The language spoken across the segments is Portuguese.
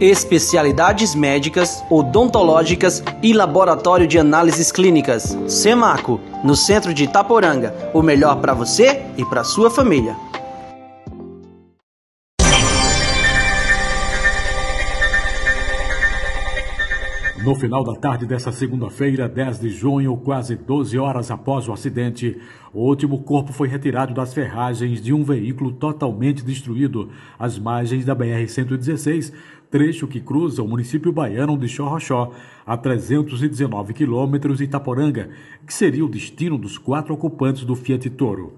especialidades médicas, odontológicas e laboratório de análises clínicas. Semaco, no centro de Itaporanga, o melhor para você e para sua família. No final da tarde dessa segunda-feira, 10 de junho, quase 12 horas após o acidente, o último corpo foi retirado das ferragens de um veículo totalmente destruído às margens da BR-116, trecho que cruza o município baiano de Xorroxó, a 319 quilômetros de Itaporanga, que seria o destino dos quatro ocupantes do Fiat Toro.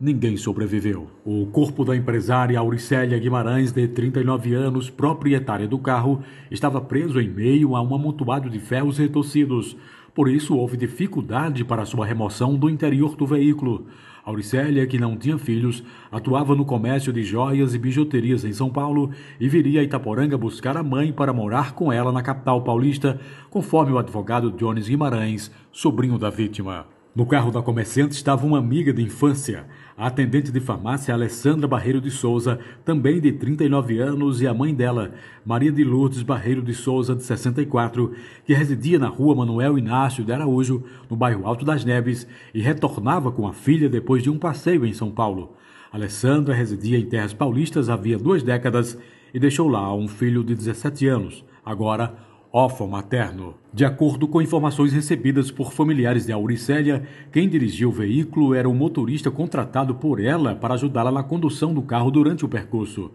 Ninguém sobreviveu. O corpo da empresária Auricélia Guimarães, de 39 anos, proprietária do carro, estava preso em meio a um amontoado de ferros retorcidos. Por isso, houve dificuldade para sua remoção do interior do veículo. Auricélia, que não tinha filhos, atuava no comércio de joias e bijuterias em São Paulo e viria a Itaporanga buscar a mãe para morar com ela na capital paulista, conforme o advogado Jones Guimarães, sobrinho da vítima. No carro da comerciante estava uma amiga de infância, a atendente de farmácia Alessandra Barreiro de Souza, também de 39 anos, e a mãe dela, Maria de Lourdes Barreiro de Souza, de 64, que residia na rua Manuel Inácio de Araújo, no bairro Alto das Neves, e retornava com a filha depois de um passeio em São Paulo. Alessandra residia em terras paulistas havia duas décadas e deixou lá um filho de 17 anos, agora órfão materno. De acordo com informações recebidas por familiares de Auricélia, quem dirigiu o veículo era o motorista contratado por ela para ajudá-la na condução do carro durante o percurso.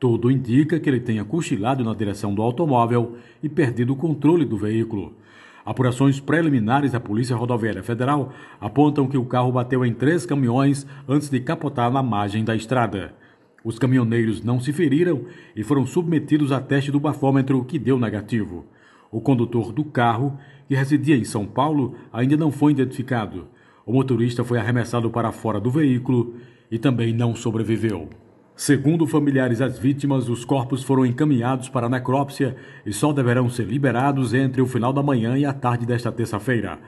Tudo indica que ele tenha cochilado na direção do automóvel e perdido o controle do veículo. Apurações preliminares da Polícia Rodoviária Federal apontam que o carro bateu em três caminhões antes de capotar na margem da estrada. Os caminhoneiros não se feriram e foram submetidos a teste do bafômetro, que deu negativo. O condutor do carro, que residia em São Paulo, ainda não foi identificado. O motorista foi arremessado para fora do veículo e também não sobreviveu. Segundo familiares das vítimas, os corpos foram encaminhados para a necrópsia e só deverão ser liberados entre o final da manhã e a tarde desta terça-feira.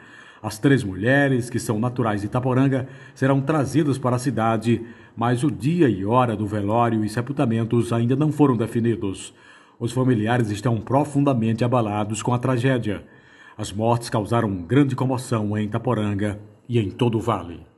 As três mulheres, que são naturais de Itaporanga, serão trazidas para a cidade, mas o dia e hora do velório e sepultamentos ainda não foram definidos. Os familiares estão profundamente abalados com a tragédia. As mortes causaram grande comoção em Itaporanga e em todo o vale.